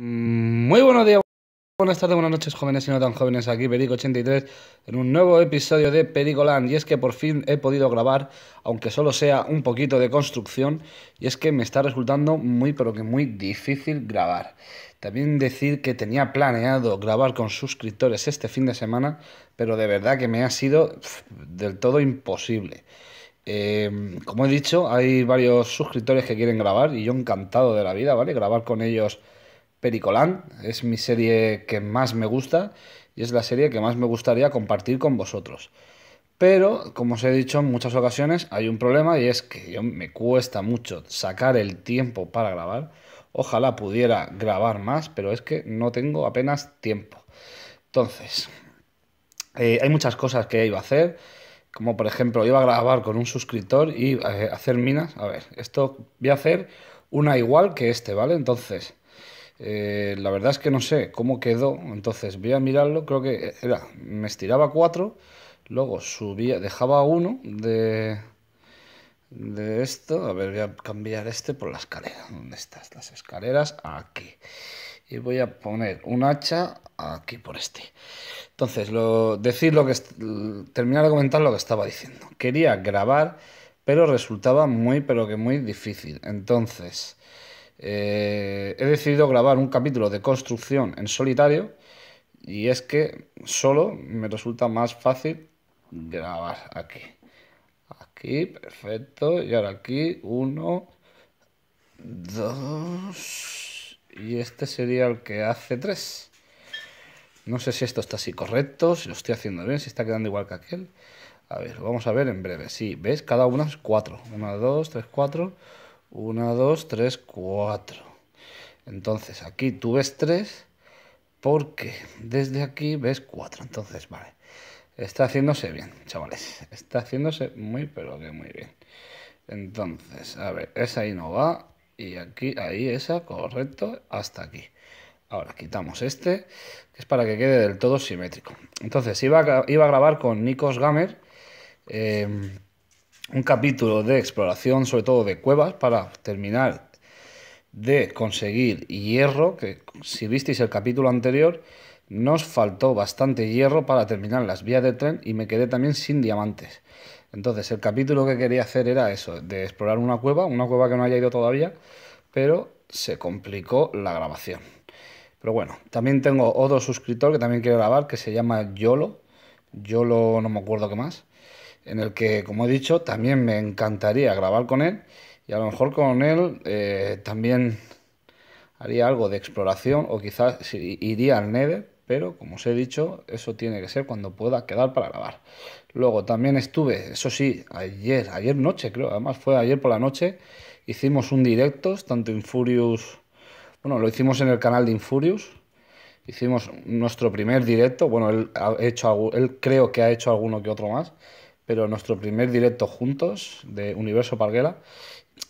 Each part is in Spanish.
Mm, muy buenos días, buenas tardes, buenas noches, jóvenes y no tan jóvenes. Aquí Perico83 en un nuevo episodio de Pericoland. Y es que por fin he podido grabar, aunque solo sea un poquito de construcción. Y es que me está resultando muy, pero que muy difícil grabar. También decir que tenía planeado grabar con suscriptores este fin de semana, pero de verdad que me ha sido del todo imposible. Em, como he dicho, hay varios suscriptores que quieren grabar y yo encantado de la vida, ¿vale? Grabar con ellos Pericolán, es mi serie que más me gusta y es la serie que más me gustaría compartir con vosotros. Pero, como os he dicho en muchas ocasiones, hay un problema y es que yo me cuesta mucho sacar el tiempo para grabar. Ojalá pudiera grabar más, pero es que no tengo apenas tiempo. Entonces, eh, hay muchas cosas que iba a hacer, como por ejemplo, iba a grabar con un suscriptor y eh, hacer minas. A ver, esto voy a hacer una igual que este, ¿vale? Entonces, eh, la verdad es que no sé cómo quedó, entonces voy a mirarlo, creo que eh, era, me estiraba cuatro, luego subía, dejaba uno de, de esto, a ver, voy a cambiar este por la escalera, ¿dónde estás las escaleras? Aquí. Y voy a poner un hacha aquí por este. Entonces, lo, decir lo que terminar de comentar lo que estaba diciendo. Quería grabar, pero resultaba muy, pero que muy difícil. Entonces, eh, he decidido grabar un capítulo de construcción en solitario y es que solo me resulta más fácil grabar aquí. Aquí, perfecto. Y ahora aquí, uno, dos. Y este sería el que hace tres. No sé si esto está así correcto, si lo estoy haciendo bien, si está quedando igual que aquel. A ver, lo vamos a ver en breve. Sí, ¿ves? Cada uno es cuatro. Una, dos, tres, cuatro. 1, 2, 3, 4. Entonces aquí tú ves 3 porque desde aquí ves 4. Entonces, vale. Está haciéndose bien, chavales. Está haciéndose muy, pero que muy bien. Entonces, a ver, esa ahí no va. Y aquí, ahí, esa, correcto, hasta aquí. Ahora quitamos este, que es para que quede del todo simétrico. Entonces, iba a, iba a grabar con Nikos Gamer. Eh, un capítulo de exploración, sobre todo de cuevas, para terminar de conseguir hierro, que si visteis el capítulo anterior, nos faltó bastante hierro para terminar las vías de tren y me quedé también sin diamantes. Entonces, el capítulo que quería hacer era eso, de explorar una cueva, una cueva que no haya ido todavía, pero se complicó la grabación. Pero bueno, también tengo otro suscriptor que también quiero grabar, que se llama Yolo. Yolo no me acuerdo qué más en el que, como he dicho, también me encantaría grabar con él y a lo mejor con él eh, también haría algo de exploración o quizás iría al Nether, pero como os he dicho, eso tiene que ser cuando pueda quedar para grabar. Luego también estuve, eso sí, ayer, ayer noche creo, además fue ayer por la noche, hicimos un directo, tanto Infurious, bueno, lo hicimos en el canal de Infurious, hicimos nuestro primer directo, bueno, él, ha hecho, él creo que ha hecho alguno que otro más, pero nuestro primer directo juntos de Universo Parguela.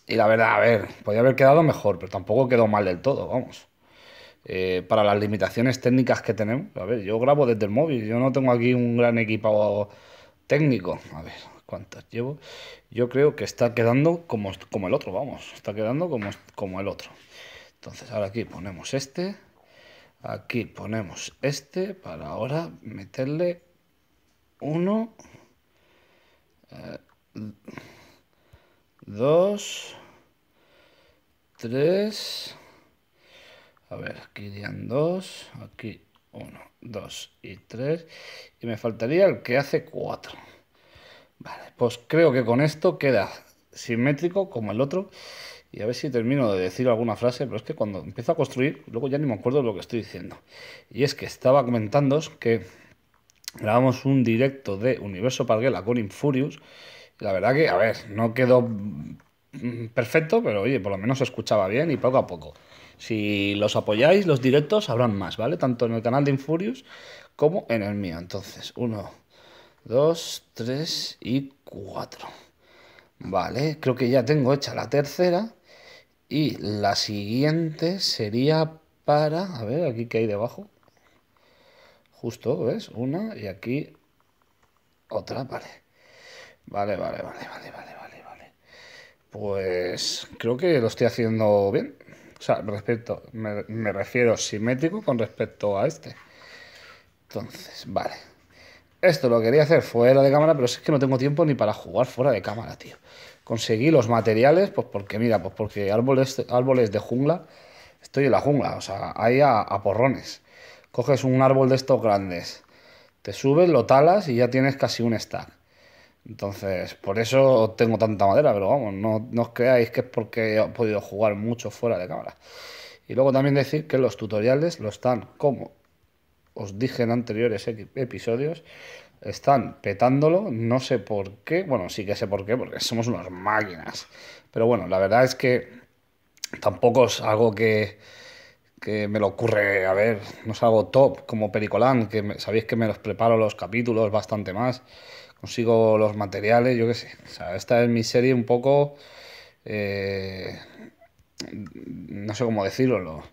Y la verdad, a ver, podía haber quedado mejor, pero tampoco quedó mal del todo, vamos. Eh, para las limitaciones técnicas que tenemos, a ver, yo grabo desde el móvil, yo no tengo aquí un gran equipo técnico. A ver, ¿cuántas llevo? Yo creo que está quedando como, como el otro, vamos, está quedando como, como el otro. Entonces ahora aquí ponemos este, aquí ponemos este, para ahora meterle uno, 2, eh, 3, a ver, aquí irían 2, aquí 1, 2 y 3, y me faltaría el que hace 4. Vale, pues creo que con esto queda simétrico como el otro, y a ver si termino de decir alguna frase, pero es que cuando empiezo a construir, luego ya ni me acuerdo de lo que estoy diciendo. Y es que estaba comentándoos que grabamos un directo de Universo Parguela con Infurious. La verdad que, a ver, no quedó mm, perfecto, pero oye, por lo menos se escuchaba bien y poco a poco. Si los apoyáis, los directos habrán más, ¿vale? Tanto en el canal de Infurious como en el mío. Entonces, uno, dos, tres y cuatro. Vale, creo que ya tengo hecha la tercera. Y la siguiente sería para... A ver, aquí que hay debajo. Justo, ¿ves? Una y aquí otra, vale. Vale, vale, vale, vale, vale, vale, vale. Pues creo que lo estoy haciendo bien. O sea, respecto, me, refiero simétrico con respecto a este. Entonces, vale. Esto lo quería hacer fuera de cámara, pero es que no tengo tiempo ni para jugar fuera de cámara, tío. Conseguí los materiales, pues porque, mira, pues porque árboles, árboles de jungla, estoy en la jungla, o sea, hay a porrones. Coges un árbol de estos grandes, te subes, lo talas y ya tienes casi un stack. Entonces, por eso tengo tanta madera, pero vamos, no, no os creáis que es porque he podido jugar mucho fuera de cámara. Y luego también decir que los tutoriales lo están, como os dije en anteriores episodios, están petándolo, no sé por qué, bueno, sí que sé por qué, porque somos unas máquinas. Pero bueno, la verdad es que tampoco es algo que, que me lo ocurre, a ver, no es top como Pericolán, que sabéis que me los preparo los capítulos bastante más, consigo los materiales, yo qué sé. O sea, esta es mi serie un poco... Eh, no sé cómo decirlo.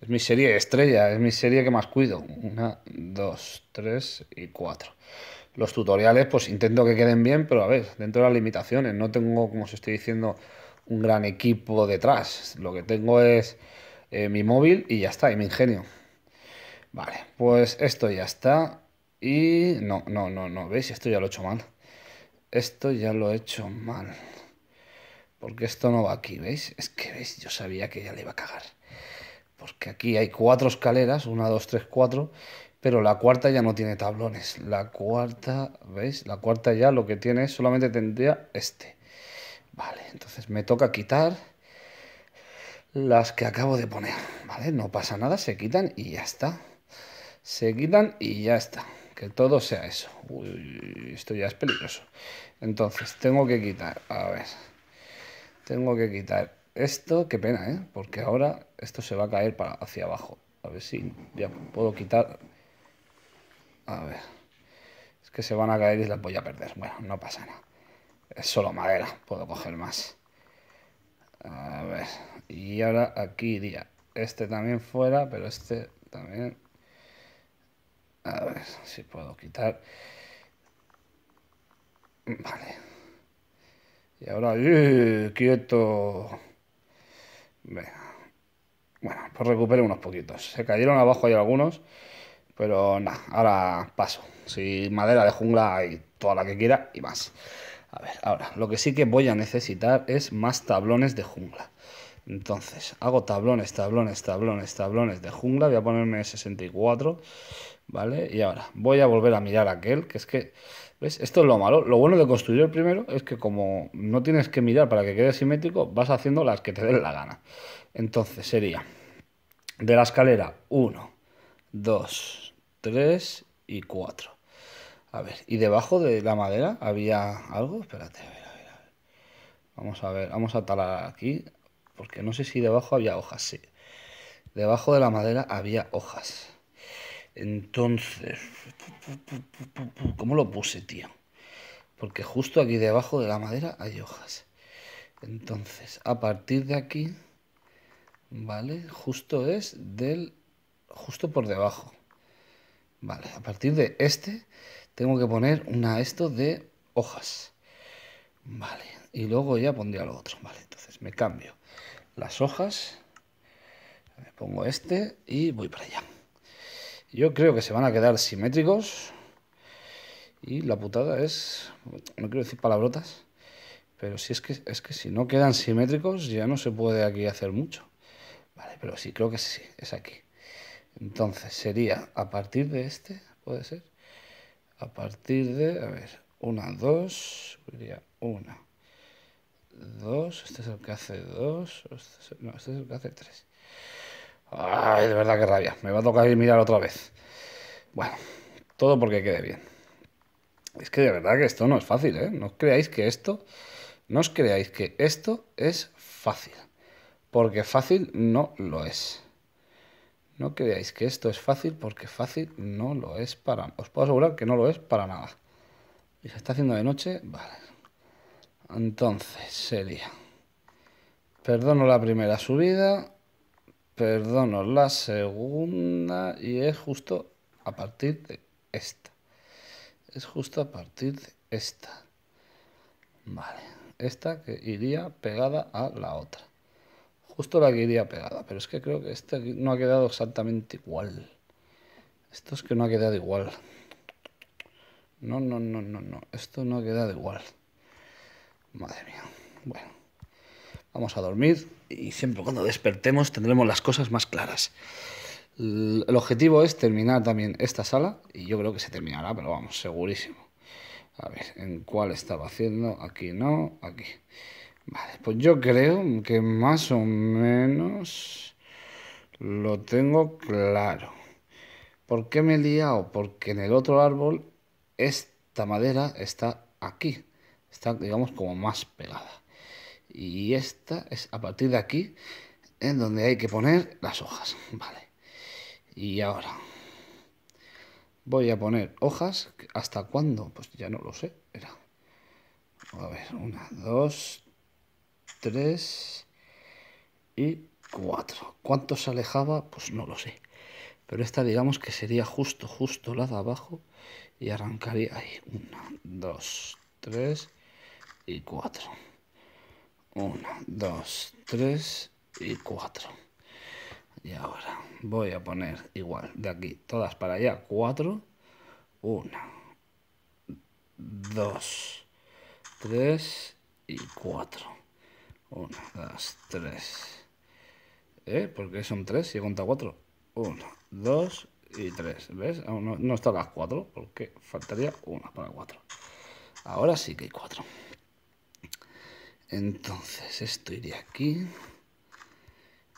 es mi serie estrella, es mi serie que más cuido. Una, dos, tres y cuatro. Los tutoriales, pues intento que queden bien, pero a ver, dentro de las limitaciones. No tengo, como os estoy diciendo, un gran equipo detrás. Lo que tengo es eh, mi móvil y ya está, y mi ingenio. Vale, pues esto ya está. Y no, no, no, no, ¿veis? Esto ya lo he hecho mal. Esto ya lo he hecho mal. Porque esto no va aquí, ¿veis? Es que, ¿veis? Yo sabía que ya le iba a cagar. Porque aquí hay cuatro escaleras, una, dos, tres, cuatro, pero la cuarta ya no tiene tablones. La cuarta, ¿veis? La cuarta ya lo que tiene solamente tendría este. Vale, entonces me toca quitar las que acabo de poner, ¿vale? No pasa nada, se quitan y ya está. Se quitan y ya está. Que todo sea eso. Uy, esto ya es peligroso. Entonces, tengo que quitar, a ver. Tengo que quitar esto, qué pena, ¿eh? Porque ahora esto se va a caer hacia abajo. A ver si ya puedo quitar. A ver. Es que se van a caer y las voy a perder. Bueno, no pasa nada. Es solo madera, puedo coger más. A ver. Y ahora aquí iría. Este también fuera, pero este también. A ver si puedo quitar. Vale. Y ahora, ¡eh! quieto. Bueno, pues recupere unos poquitos. Se cayeron abajo hay algunos, pero nada, ahora paso. Si madera de jungla y toda la que quiera y más. A ver, ahora, lo que sí que voy a necesitar es más tablones de jungla. Entonces, hago tablones, tablones, tablones, tablones de jungla. Voy a ponerme 64, ¿vale? Y ahora, voy a volver a mirar aquel, que es que... ¿Ves? Esto es lo malo. Lo bueno de construir el primero es que como no tienes que mirar para que quede simétrico, vas haciendo las que te den la gana. Entonces, sería de la escalera 1, 2, 3 y 4. A ver, y debajo de la madera había algo. Espérate, a ver, a ver, a ver. Vamos a ver, vamos a talar aquí. Porque no sé si debajo había hojas, sí. Debajo de la madera había hojas. Entonces, ¿cómo lo puse, tío? Porque justo aquí debajo de la madera hay hojas. Entonces, a partir de aquí, ¿vale? Justo es del... justo por debajo. Vale, a partir de este tengo que poner una de estos de hojas. Vale, y luego ya pondría lo otro. Vale, entonces me cambio las hojas, me pongo este y voy para allá. Yo creo que se van a quedar simétricos. Y la putada es, no quiero decir palabrotas, pero si es que, es que si no quedan simétricos ya no se puede aquí hacer mucho. Vale, pero sí, creo que sí, es aquí. Entonces sería a partir de este, puede ser a partir de, a ver, una, dos, una, dos, este es el que hace dos, este no, este es el que hace tres. Ay, de verdad que rabia, me va a tocar ir mirar otra vez. Bueno, todo porque quede bien. Es que de verdad que esto no es fácil, ¿eh? No os creáis que esto, no os creáis que esto es fácil, porque fácil no lo es. No creáis que esto es fácil porque fácil no lo es para... Os puedo asegurar que no lo es para nada. Y se está haciendo de noche, vale. Entonces sería... Perdono la primera subida, perdono la segunda y es justo a partir de esta. Es justo a partir de esta. Vale, esta que iría pegada a la otra justo la que pegada, pero es que creo que este no ha quedado exactamente igual. Esto es que no ha quedado igual. No, no, no, no, no. Esto no ha quedado igual. Madre mía. Bueno, vamos a dormir y siempre cuando despertemos tendremos las cosas más claras. El objetivo es terminar también esta sala y yo creo que se terminará, pero vamos, segurísimo. A ver, ¿en cuál estaba haciendo? Aquí no, aquí. Vale, pues yo creo que más o menos lo tengo claro. ¿Por qué me he liado? Porque en el otro árbol esta madera está aquí. Está, digamos, como más pegada. Y esta es a partir de aquí en donde hay que poner las hojas. Vale. Y ahora voy a poner hojas. ¿Hasta cuándo? Pues ya no lo sé. Era. A ver, una, dos, 3 y 4. ¿Cuánto se alejaba? Pues no lo sé. Pero esta digamos que sería justo, justo la de abajo y arrancaría ahí. 1, 2, 3 y 4. 1, 2, 3 y 4. Y ahora voy a poner igual de aquí, todas para allá, 4. 1, 2, 3 y 4. 1, 2, 3. ¿Eh? ¿Por qué son 3 si he contado 4? 1, 2 y 3. ¿Ves? Ah, no, está están las 4 porque faltaría 1 para 4. Ahora sí que hay 4. Entonces esto iría aquí.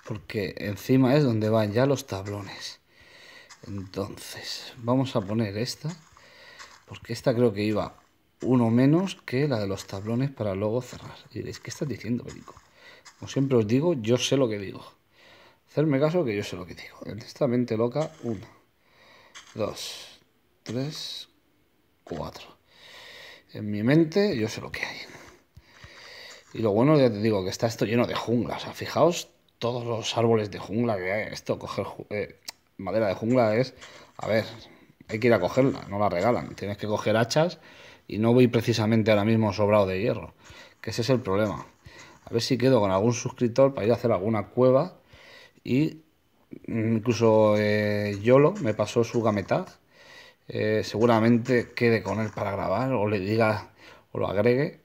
Porque encima es donde van ya los tablones. Entonces, vamos a poner esta. Porque esta creo que iba uno menos que la de los tablones para luego cerrar. Y diréis, ¿qué estás diciendo, médico? Como siempre os digo, yo sé lo que digo. Hacerme caso que yo sé lo que digo. en esta mente loca, uno, dos, tres cuatro En mi mente yo sé lo que hay. Y lo bueno, ya te digo, que está esto lleno de jungla. O sea, fijaos todos los árboles de jungla que hay. Esto, coger eh, madera de jungla es... A ver, hay que ir a cogerla, no la regalan. Tienes que coger hachas y no voy precisamente ahora mismo sobrado de hierro, que ese es el problema. A ver si quedo con algún suscriptor para ir a hacer alguna cueva y mm, incluso eh, Yolo me pasó su gametaz eh, seguramente quede con él para grabar o le diga o lo agregue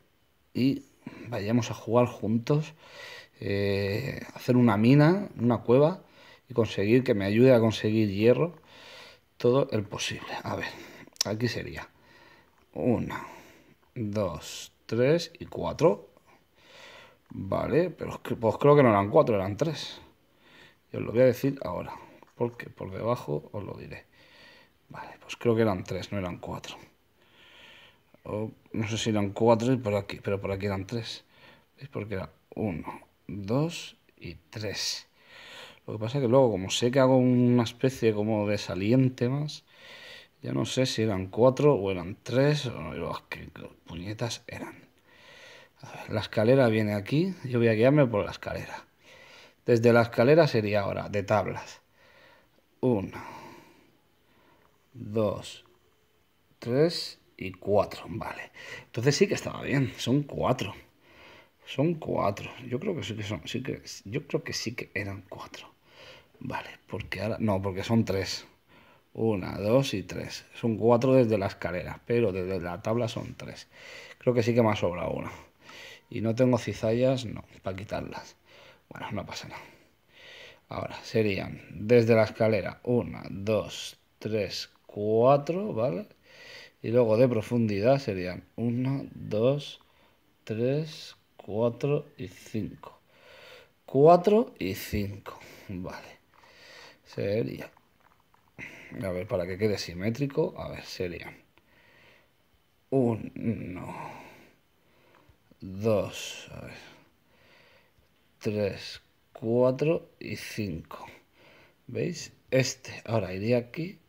y vayamos a jugar juntos, eh, hacer una mina, una cueva y conseguir que me ayude a conseguir hierro, todo el posible. A ver, aquí sería. 1, 2, 3 y 4. Vale, pero pues creo que no eran 4, eran 3. Y os lo voy a decir ahora, porque por debajo os lo diré. Vale, pues creo que eran 3, no eran 4. no sé si eran 4 y por aquí, pero por aquí eran 3. Es porque era 1, 2 y 3. Lo que pasa es que luego, como sé que hago una especie como de saliente más, ya no sé si eran cuatro o eran tres, o los puñetas eran. la escalera viene aquí, yo voy a guiarme por la escalera. Desde la escalera sería ahora, de tablas. Uno, dos, tres y cuatro, vale. Entonces sí que estaba bien, son cuatro. Son cuatro. Yo creo que sí que son, sí que, yo creo que sí que eran cuatro. Vale, porque ahora, no, porque son tres. Una, dos y tres. Son cuatro desde la escalera, pero desde la tabla son tres. Creo que sí que me ha sobrado una. Y no tengo cizallas, no, para quitarlas. Bueno, no pasa nada. Ahora, serían desde la escalera, una, dos, tres, cuatro, ¿vale? Y luego de profundidad serían una, dos, tres, cuatro y cinco. Cuatro y cinco, Vale. Sería a ver, para que quede simétrico, a ver, sería 1, 2, 3, 4 y 5. ¿Veis? Este ahora iría aquí.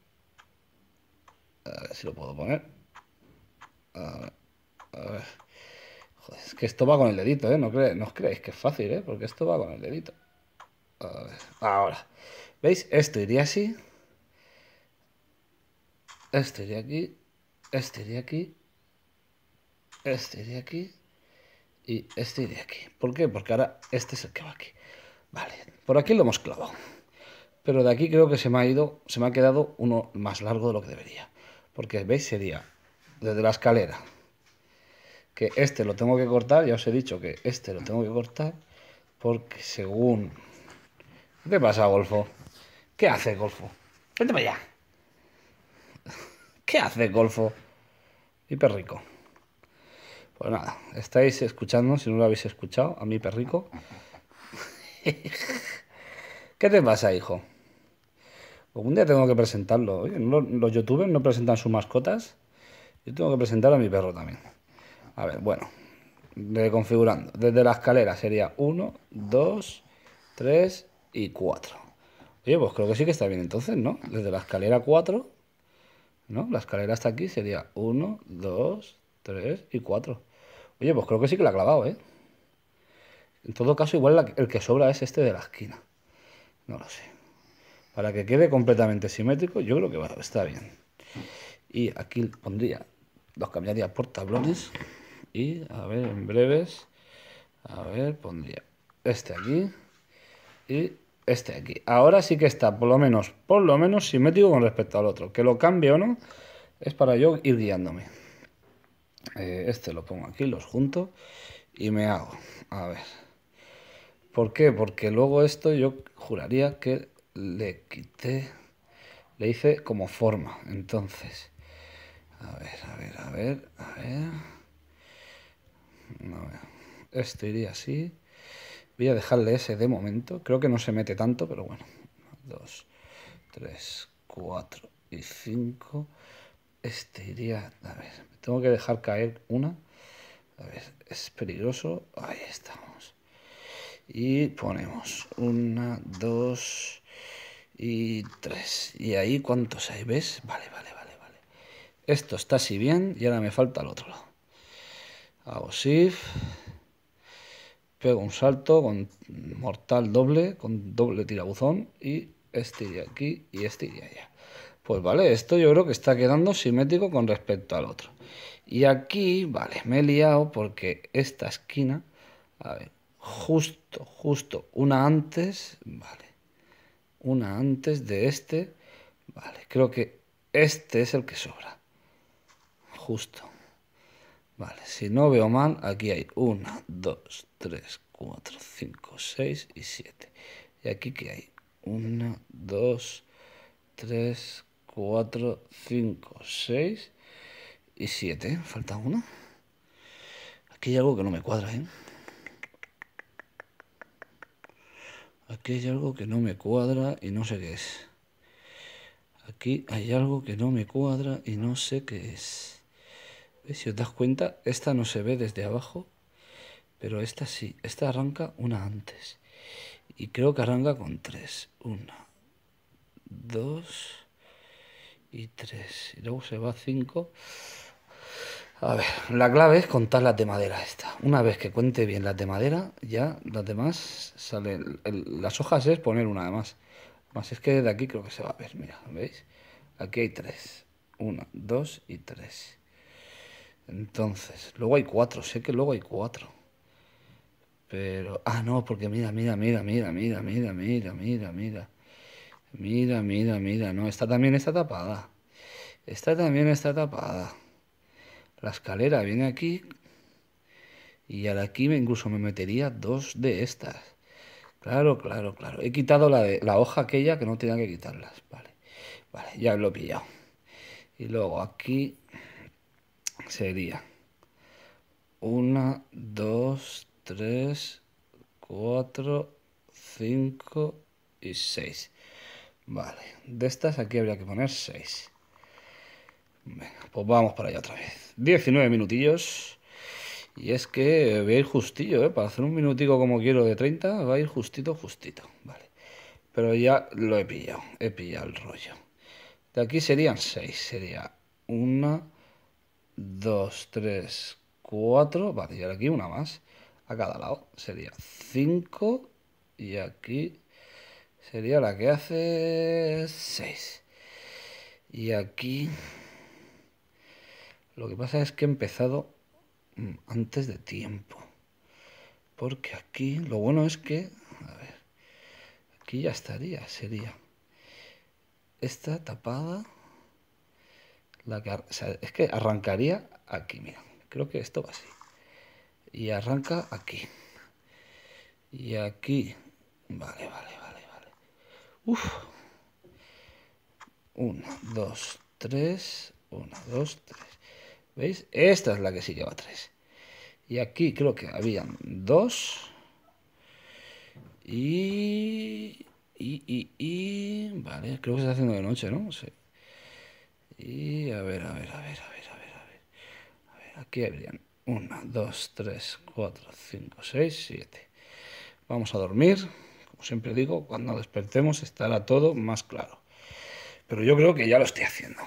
A ver si lo puedo poner. A ver, a ver. Joder, es que esto va con el dedito, ¿eh? No, no os creáis que es fácil, ¿eh? Porque esto va con el dedito. A ver, ahora. ¿Veis? Esto iría así este de aquí, este de aquí, este de aquí y este de aquí. ¿Por qué? Porque ahora este es el que va aquí. Vale, por aquí lo hemos clavado. Pero de aquí creo que se me ha ido, se me ha quedado uno más largo de lo que debería. Porque, ¿veis? Sería desde la escalera. Que este lo tengo que cortar, ya os he dicho que este lo tengo que cortar. Porque según... ¿Qué pasa, Golfo? ¿Qué hace, Golfo? Vente para allá. ¿Qué hace Golfo? Y Perrico. Pues nada, estáis escuchando, si no lo habéis escuchado, a mi Perrico. ¿Qué te pasa, hijo? Pues un día tengo que presentarlo. los youtubers no presentan sus mascotas. Yo tengo que presentar a mi perro también. A ver, bueno. configurando. Desde la escalera sería 1, 2, 3 y 4. Oye, pues creo que sí que está bien entonces, ¿no? Desde la escalera 4 ¿no? La escalera hasta aquí sería 1, 2, 3 y 4. Oye, pues creo que sí que la ha clavado, ¿eh? En todo caso, igual el que sobra es este de la esquina. No lo sé. Para que quede completamente simétrico, yo creo que va a estar bien. Y aquí pondría, los cambiaría por tablones. Y, a ver, en breves, a ver, pondría este aquí y este aquí. Ahora sí que está, por lo menos, por lo menos simétrico con respecto al otro. Que lo cambie o no, es para yo ir guiándome. Eh, este lo pongo aquí, los junto y me hago. A ver. ¿Por qué? Porque luego esto yo juraría que le quité, le hice como forma. Entonces, a ver, a ver, a ver, a ver. esto iría así. Voy a dejarle ese de momento. Creo que no se mete tanto, pero bueno. 2, 3, 4 y 5. Este iría... A ver, me tengo que dejar caer una. A ver, es peligroso. Ahí estamos. Y ponemos una, dos y tres. ¿Y ahí cuántos hay? ¿Ves? Vale, vale, vale, vale. Esto está así bien y ahora me falta el otro lado. Hago shift pego un salto con mortal doble, con doble tirabuzón y este aquí y este y allá. Pues vale, esto yo creo que está quedando simétrico con respecto al otro. Y aquí, vale, me he liado porque esta esquina, a ver, justo, justo, una antes, vale, una antes de este, vale, creo que este es el que sobra, justo. Vale, si no veo mal, aquí hay una, dos, 3, 4, 5, 6 y 7. Y aquí qué hay 1, 2, 3, 4, 5, 6 y 7. Falta uno. Aquí hay algo que no me cuadra, ¿eh? Aquí hay algo que no me cuadra y no sé qué es. Aquí hay algo que no me cuadra y no sé qué es. Si os das cuenta, esta no se ve desde abajo, pero esta sí, esta arranca una antes. Y creo que arranca con tres. Una, dos y tres. Y luego se va a cinco. A ver, la clave es contar las de madera esta. Una vez que cuente bien las de madera, ya las demás salen. las hojas es poner una de más. Más es que de aquí creo que se va a ver, mira, ¿veis? Aquí hay tres. Una, dos y tres. Entonces, luego hay cuatro, sé que luego hay cuatro. Pero, ah, no, porque mira, mira, mira, mira, mira, mira, mira, mira, mira. Mira, mira, mira, no, esta también está tapada. Esta también está tapada. La escalera viene aquí y ahora aquí incluso me metería dos de estas. Claro, claro, claro. He quitado la, de, la hoja aquella que no tenía que quitarlas. Vale, vale, ya lo he pillado. Y luego aquí sería una, dos, 3, 4, 5 y 6. Vale, de estas aquí habría que poner 6. Venga, pues vamos para allá otra vez. 19 minutillos. Y es que voy a ir justillo, ¿eh? Para hacer un minutico como quiero de 30, va a ir justito, justito. Vale. Pero ya lo he pillado, he pillado el rollo. De aquí serían 6. Sería 1, 2, 3, 4. Vale, y ahora aquí una más a cada lado. Sería 5 y aquí sería la que hace 6. Y aquí lo que pasa es que he empezado mm, antes de tiempo. Porque aquí lo bueno es que, a ver, aquí ya estaría, sería esta tapada, la que, es que arrancaría aquí, mira, creo que esto va así y arranca aquí. Y aquí. Vale, vale, vale, vale. Uf. 1, 2, 3. 1, 2, 3. ¿Veis? Esta es la que sí lleva 3. Y aquí creo que habían 2. Y... Y, y, y... Vale, creo que se está haciendo de noche, ¿no? Sí. Y a ver, a ver, a ver, a ver, a ver, a ver. A ver, aquí habrían 1, 2, 3, 4, 5, 6, 7. Vamos a dormir. Como siempre digo, cuando despertemos estará todo más claro. Pero yo creo que ya lo estoy haciendo.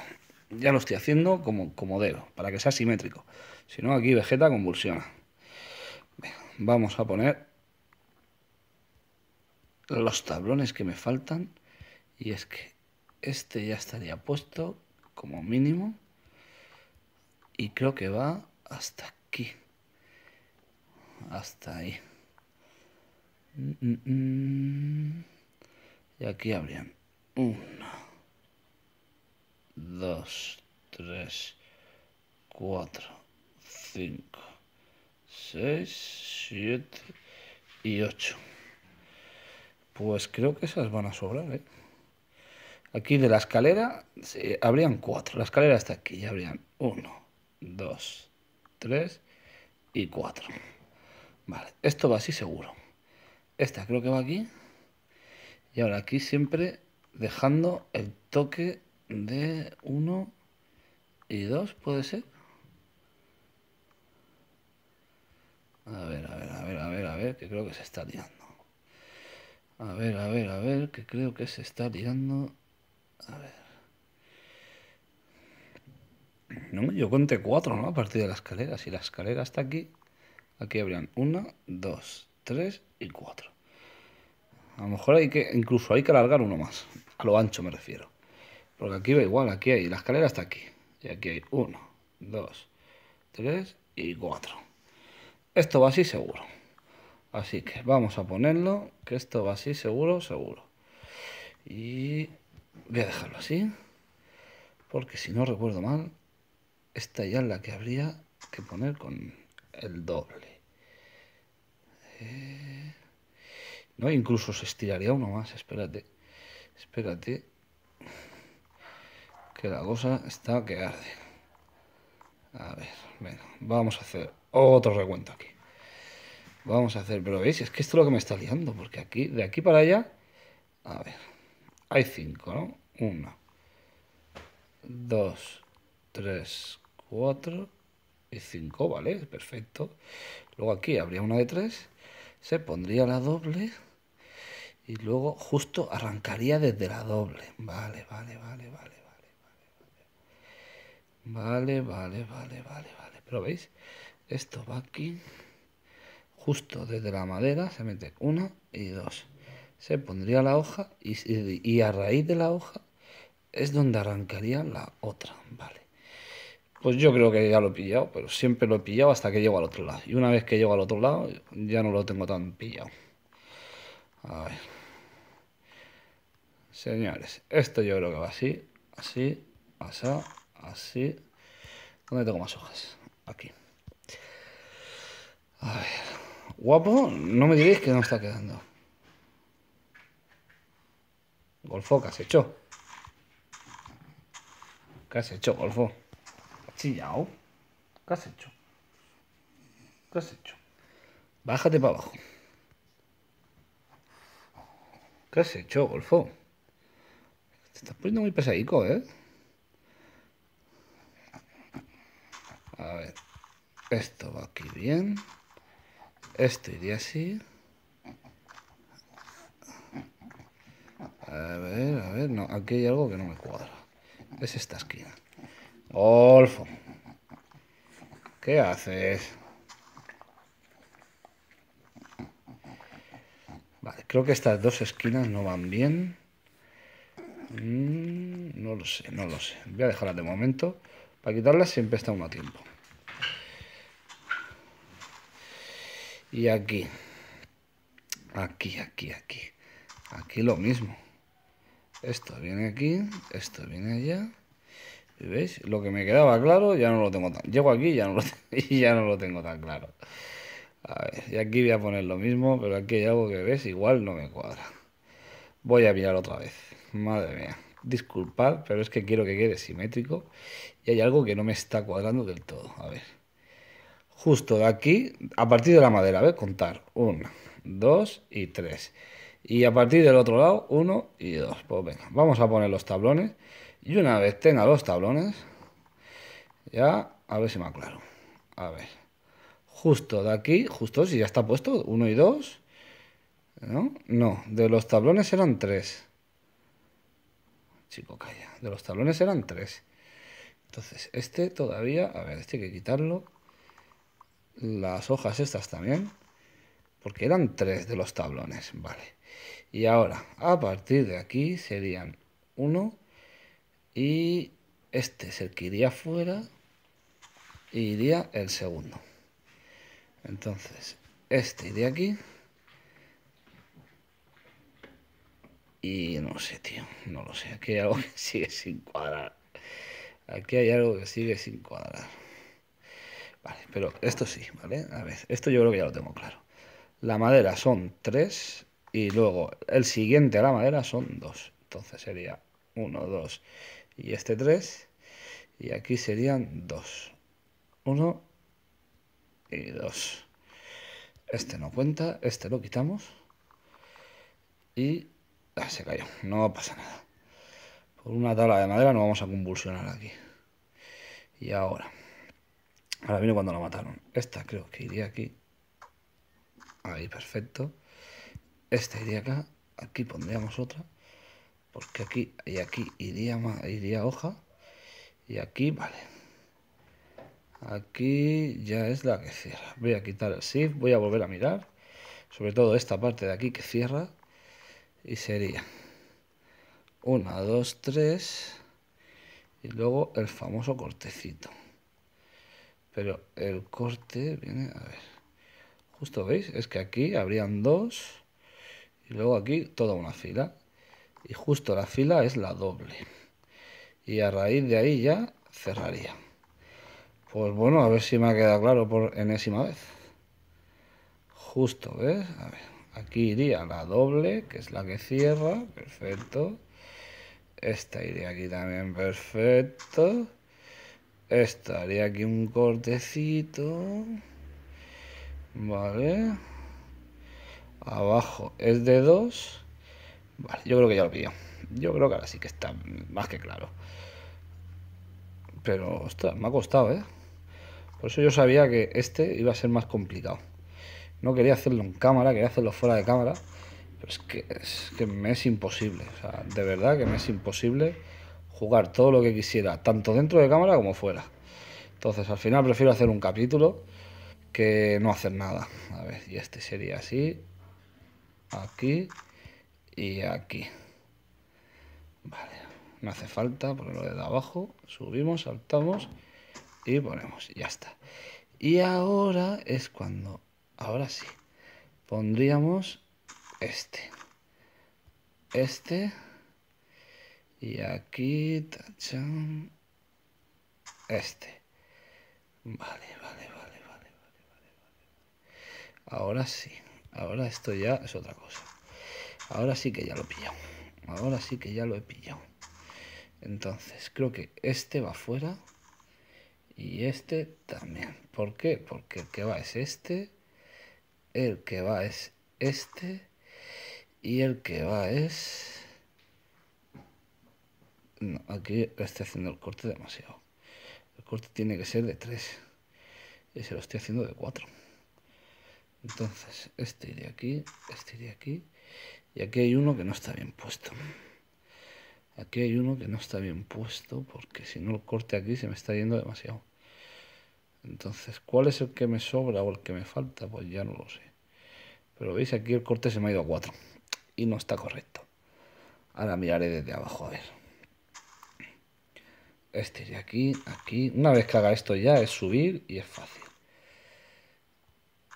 Ya lo estoy haciendo como, como para que sea simétrico. Si no, aquí Vegeta convulsiona. vamos a poner los tablones que me faltan. Y es que este ya estaría puesto como mínimo. Y creo que va hasta aquí aquí, hasta ahí. Mm, mm, mm. Y aquí habrían 1, 2, 3, 4, 5, 6, 7 y 8. Pues creo que esas van a sobrar, ¿eh? Aquí de la escalera habrían 4, la escalera está aquí y habrían 1, 2... 3 y 4. Vale, esto va así seguro. Esta creo que va aquí. Y ahora aquí siempre dejando el toque de 1 y 2, ¿puede ser? A ver, a ver, a ver, a ver, a ver, que creo que se está liando. A ver, a ver, a ver, que creo que se está liando. A ver. No, yo conté cuatro, ¿no? A partir de la escalera. Si la escalera está aquí, aquí habrían 1, dos, tres y cuatro. A lo mejor hay que, incluso hay que alargar uno más. A lo ancho me refiero. Porque aquí va igual, aquí hay, la escalera está aquí. Y aquí hay uno, dos, tres y cuatro. Esto va así seguro. Así que vamos a ponerlo, que esto va así seguro, seguro. Y voy a dejarlo así, porque si no recuerdo mal, esta ya es la que habría que poner con el doble. Eh, no, incluso se estiraría uno más, espérate. Espérate. Que la cosa está que arde. A ver, bueno. vamos a hacer otro recuento aquí. Vamos a hacer, pero veis, es que esto es lo que me está liando, porque aquí, de aquí para allá, a ver, hay cinco, ¿no? Uno, dos, tres, 4 y 5, ¿vale? Perfecto. Luego aquí habría una de 3, se pondría la doble y luego justo arrancaría desde la doble. Vale, vale, vale, vale, vale, vale, vale. Vale, vale, vale, vale, Pero veis, esto va aquí, justo desde la madera, se mete una y dos. Se pondría la hoja y a raíz de la hoja es donde arrancaría la otra, ¿vale? Pues yo creo que ya lo he pillado, pero siempre lo he pillado hasta que llego al otro lado. Y una vez que llego al otro lado, ya no lo tengo tan pillado. A ver. Señores, esto yo creo que va así, así, así, así. ¿Dónde tengo más hojas? Aquí. A ver. Guapo, no me diréis que no está quedando. Golfo, ¿casi has hecho? ¿Qué hecho, Golfo? ¿Qué has hecho? ¿Qué has hecho? Bájate para abajo. ¿Qué has hecho, Golfo? Te estás poniendo muy pesadico, ¿eh? A ver. Esto va aquí bien. Esto iría así. A ver, a ver, no, aquí hay algo que no me cuadra. Es esta esquina. Olfo, ¿Qué haces? creo que estas dos esquinas no van bien. Mm, no lo sé, no lo sé. Voy a dejarlas de momento. Para quitarlas siempre está uno a tiempo. Y aquí. Aquí, aquí, aquí. Aquí lo mismo. Esto viene aquí, esto viene allá. ¿Veis? Lo que me quedaba claro ya no lo tengo tan... Llego aquí ya no y ya no lo tengo tan claro. A ver, y aquí voy a poner lo mismo, pero aquí hay algo que ves, igual no me cuadra. Voy a mirar otra vez. Madre mía. Disculpad, pero es que quiero que quede simétrico. Y hay algo que no me está cuadrando del todo. A ver. Justo de aquí, a partir de la madera, ver, Contar. Uno, dos y tres. Y a partir del otro lado, uno y dos. Pues venga, vamos a poner los tablones. Y una vez tenga los tablones, ya, a ver si me aclaro. A ver. Justo de aquí, justo si ya está puesto, uno y dos. ¿No? No, de los tablones eran tres. Chico, calla. De los tablones eran tres. Entonces, este todavía, a ver, este hay que quitarlo. Las hojas estas también. Porque eran tres de los tablones, vale. Y ahora, a partir de aquí serían uno, y este es el que iría fuera y iría el segundo. Entonces, este iría aquí. Y no sé, tío, no lo sé. Aquí hay algo que sigue sin cuadrar. Aquí hay algo que sigue sin cuadrar. Vale, pero esto sí, ¿vale? A ver, esto yo creo que ya lo tengo claro. La madera son tres y luego el siguiente a la madera son dos Entonces sería uno dos y este 3 y aquí serían 2. 1 y 2. Este no cuenta, este lo quitamos y ah, se cayó, no pasa nada. Por una tabla de madera no vamos a convulsionar aquí. Y ahora, ahora viene cuando la mataron. Esta creo que iría aquí. Ahí, perfecto. Esta iría acá. Aquí pondríamos otra porque aquí y aquí iría, iría hoja y aquí vale aquí ya es la que cierra voy a quitar el shift voy a volver a mirar sobre todo esta parte de aquí que cierra y sería 1 2 3 y luego el famoso cortecito pero el corte viene a ver justo veis es que aquí habrían dos y luego aquí toda una fila y justo la fila es la doble. Y a raíz de ahí ya cerraría. Pues bueno, a ver si me ha quedado claro por enésima vez. Justo, ¿ves? aquí iría la doble, que es la que cierra, perfecto. Esta iría aquí también, perfecto. Esta haría aquí un cortecito. Vale. Abajo es de 2 Vale, yo creo que ya lo pillo. Yo creo que ahora sí que está más que claro. Pero, ostras, me ha costado, ¿eh? Por eso yo sabía que este iba a ser más complicado. No quería hacerlo en cámara, quería hacerlo fuera de cámara. Pero es que, es que me es imposible. de verdad que me es imposible jugar todo lo que quisiera, tanto dentro de cámara como fuera. Entonces, al final prefiero hacer un capítulo que no hacer nada. A ver, y este sería así. Aquí y aquí. Vale, no hace falta porque lo de abajo. Subimos, saltamos y ponemos. ya está. Y ahora es cuando, ahora sí, pondríamos este. Este. Y aquí, tachan, este. Vale, vale, vale, vale, vale, vale. Ahora sí, ahora esto ya es otra cosa. Ahora sí que ya lo he pillado. Ahora sí que ya lo he pillado. Entonces, creo que este va fuera. Y este también. ¿Por qué? Porque el que va es este. El que va es este. Y el que va es... No, aquí estoy haciendo el corte demasiado. El corte tiene que ser de 3. Y se lo estoy haciendo de 4. Entonces, este iría aquí, este iría aquí. Y aquí hay uno que no está bien puesto. Aquí hay uno que no está bien puesto porque si no el corte aquí se me está yendo demasiado. Entonces, ¿cuál es el que me sobra o el que me falta? Pues ya no lo sé. Pero veis, aquí el corte se me ha ido a 4 y no está correcto. Ahora miraré desde abajo, a ver. Este de aquí, aquí. Una vez que haga esto ya es subir y es fácil.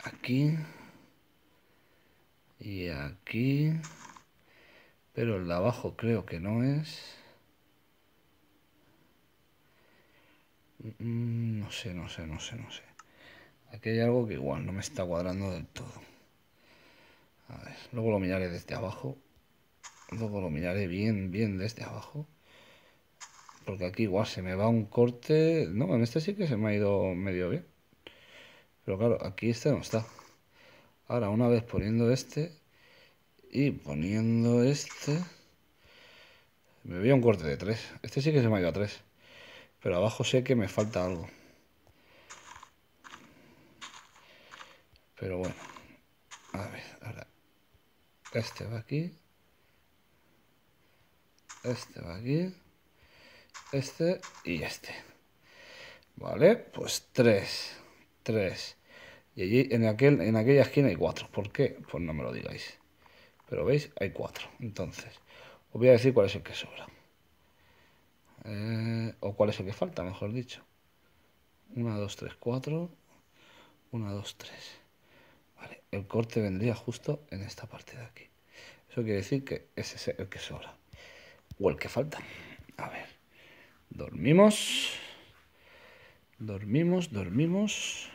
Aquí, y aquí pero el de abajo creo que no es mm, mm, no sé, no sé, no sé, no sé aquí hay algo que igual no me está cuadrando del todo a ver, luego lo miraré desde abajo luego lo miraré bien, bien desde abajo porque aquí igual se me va un corte no, en este sí que se me ha ido medio bien pero claro, aquí este no está Ahora, una vez poniendo este y poniendo este, me voy un corte de 3. Este sí que se me ha ido a 3. Pero abajo sé que me falta algo. Pero bueno. A ver, ahora. Este va aquí. Este va aquí. Este y este. Vale, pues 3. 3. Y allí en, aquel, en aquella esquina hay cuatro. ¿Por qué? Pues no me lo digáis. Pero veis, hay cuatro. Entonces, os voy a decir cuál es el que sobra. Eh, o cuál es el que falta, mejor dicho. 1, 2, 3, 4. 1, 2, 3. Vale, el corte vendría justo en esta parte de aquí. Eso quiere decir que ese es el que sobra. O el que falta. A ver. Dormimos. Dormimos, dormimos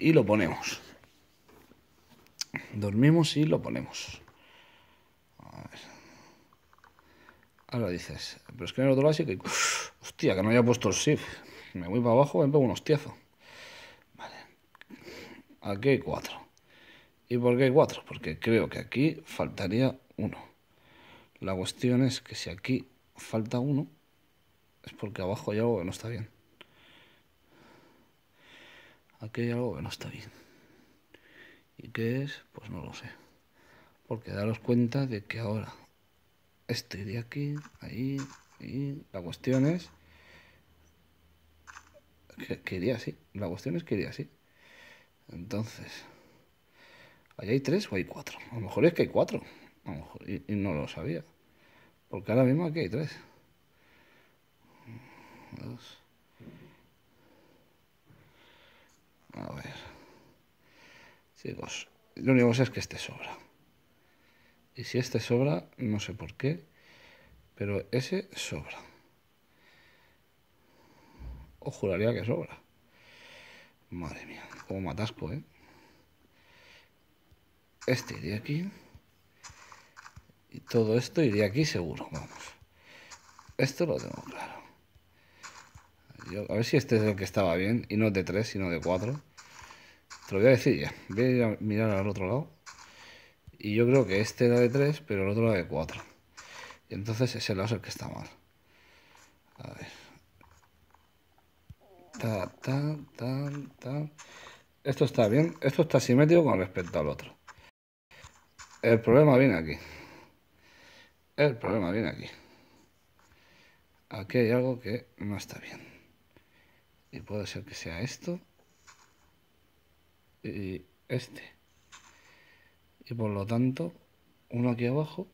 y lo ponemos. Dormimos y lo ponemos. Ahora dices, pero es que en el otro lado sí que... hostia, que no haya puesto el shift. Me voy para abajo, me pego un hostiazo. Vale. Aquí hay cuatro. ¿Y por qué hay cuatro? Porque creo que aquí faltaría uno. La cuestión es que si aquí falta uno, es porque abajo hay algo que no está bien. Aquí hay algo que no está bien. ¿Y qué es? Pues no lo sé. Porque daros cuenta de que ahora estoy de aquí, ahí, y la cuestión es... Que, iría así. La cuestión es que iría así. Entonces... hay tres o hay cuatro? A lo mejor es que hay cuatro. y, no lo sabía. Porque ahora mismo aquí hay tres. A ver. Chicos, lo único es que este sobra. Y si este sobra, no sé por qué, pero ese sobra. O juraría que sobra. Madre mía, como matasco, ¿eh? Este iría aquí. Y todo esto iría aquí seguro, vamos. Esto lo tengo claro. a ver si este es el que estaba bien, y no de 3, sino de 4 voy a decir ya. Voy a mirar al otro lado. Y yo creo que este era de 3, pero el otro era de 4. Y entonces ese lado es el que está mal. A ver. Esto está bien. Esto está simétrico con respecto al otro. El problema viene aquí. El problema viene aquí. Aquí hay algo que no está bien. Y puede ser que sea esto y este. Y por lo tanto, uno aquí abajo.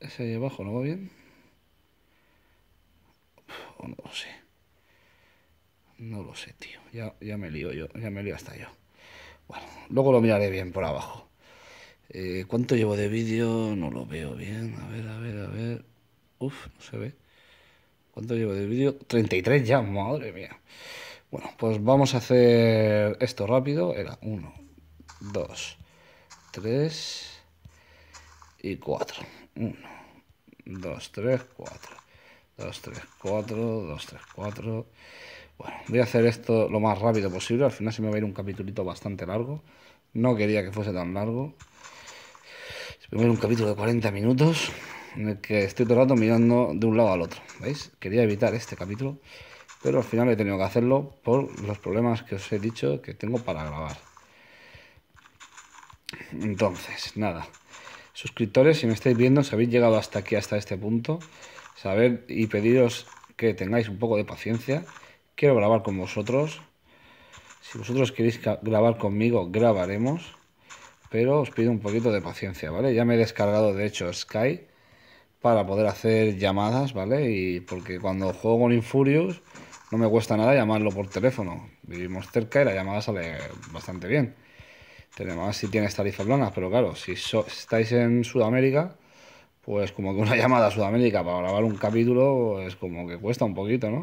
Ese ahí abajo no va bien. no lo sé. No lo sé, tío. Ya, ya me lío yo. Ya me lío hasta yo. Bueno, luego lo miraré bien por abajo. Eh, ¿Cuánto llevo de vídeo? No lo veo bien. A ver, a ver, a ver. Uf, no se ve. ¿Cuánto llevo de vídeo? 33 ya, madre mía. Bueno, pues vamos a hacer esto rápido. Era 1, 2, 3 y 4. 1, 2, 3, 4. 2, 3, 4, 2, 3, 4. Bueno, voy a hacer esto lo más rápido posible. Al final se me va a ir un capitulito bastante largo. No quería que fuese tan largo. Se me va a ir un capítulo de 40 minutos en el que estoy todo el rato mirando de un lado al otro. ¿Veis? Quería evitar este capítulo, pero al final he tenido que hacerlo por los problemas que os he dicho que tengo para grabar. Entonces, nada. Suscriptores, si me estáis viendo, si habéis llegado hasta aquí, hasta este punto, saber y pediros que tengáis un poco de paciencia. Quiero grabar con vosotros. Si vosotros queréis grabar conmigo, grabaremos. Pero os pido un poquito de paciencia, ¿vale? Ya me he descargado, de hecho, Sky para poder hacer llamadas, ¿vale? Y porque cuando juego con Infurious no me cuesta nada llamarlo por teléfono. Vivimos cerca y la llamada sale bastante bien. Tenemos si tienes tarifas planas, pero claro, si estáis en Sudamérica, pues como que una llamada a Sudamérica para grabar un capítulo es pues como que cuesta un poquito, ¿no?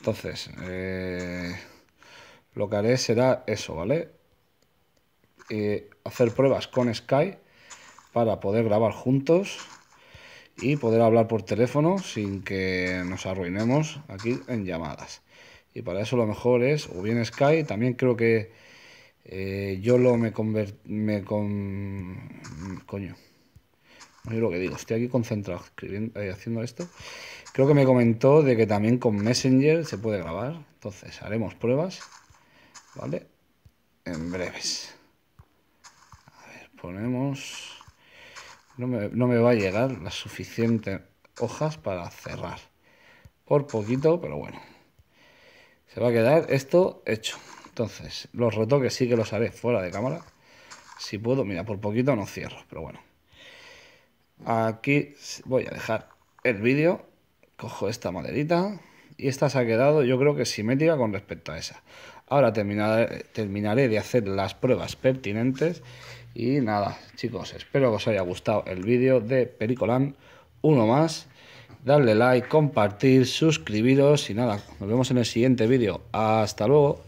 Entonces, eh, lo que haré será eso, ¿vale? Eh, hacer pruebas con Sky para poder grabar juntos y poder hablar por teléfono sin que nos arruinemos aquí en llamadas. Y para eso lo mejor es o bien Sky, también creo que eh, yo lo me convert... me con... coño. No sé lo que digo, estoy aquí concentrado escribiendo, eh, haciendo esto. Creo que me comentó de que también con Messenger se puede grabar. Entonces haremos pruebas, ¿vale? En breves. A ver, ponemos no me, no me va a llegar las suficientes hojas para cerrar. Por poquito, pero bueno. Se va a quedar esto hecho. Entonces, los retoques sí que los haré fuera de cámara. Si puedo, mira, por poquito no cierro, pero bueno. Aquí voy a dejar el vídeo. Cojo esta maderita. Y esta se ha quedado, yo creo que simétrica con respecto a esa. Ahora terminaré, terminaré de hacer las pruebas pertinentes y nada, chicos, espero que os haya gustado el vídeo de Pericolán, uno más. Darle like, compartir, suscribiros y nada, nos vemos en el siguiente vídeo. Hasta luego.